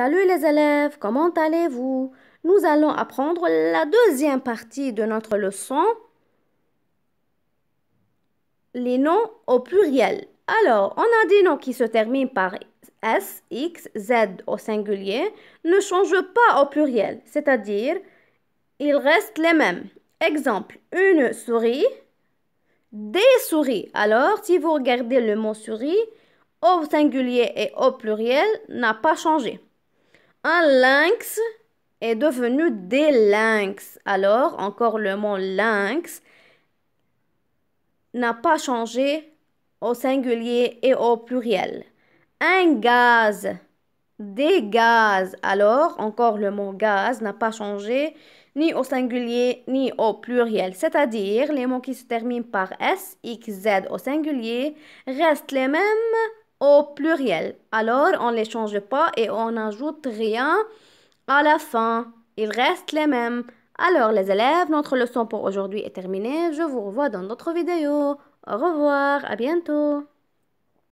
Salut les élèves, comment allez-vous Nous allons apprendre la deuxième partie de notre leçon, les noms au pluriel. Alors, on a des noms qui se terminent par S, X, Z au singulier, ne changent pas au pluriel, c'est-à-dire ils restent les mêmes. Exemple, une souris, des souris. Alors, si vous regardez le mot souris, au singulier et au pluriel n'a pas changé. Un lynx est devenu des lynx. Alors, encore le mot lynx n'a pas changé au singulier et au pluriel. Un gaz, des gaz. Alors, encore le mot gaz n'a pas changé ni au singulier ni au pluriel. C'est-à-dire, les mots qui se terminent par S, X, Z au singulier restent les mêmes au pluriel. Alors, on ne les change pas et on n'ajoute rien à la fin. Ils restent les mêmes. Alors, les élèves, notre leçon pour aujourd'hui est terminée. Je vous revois dans d'autres vidéos. Au revoir, à bientôt.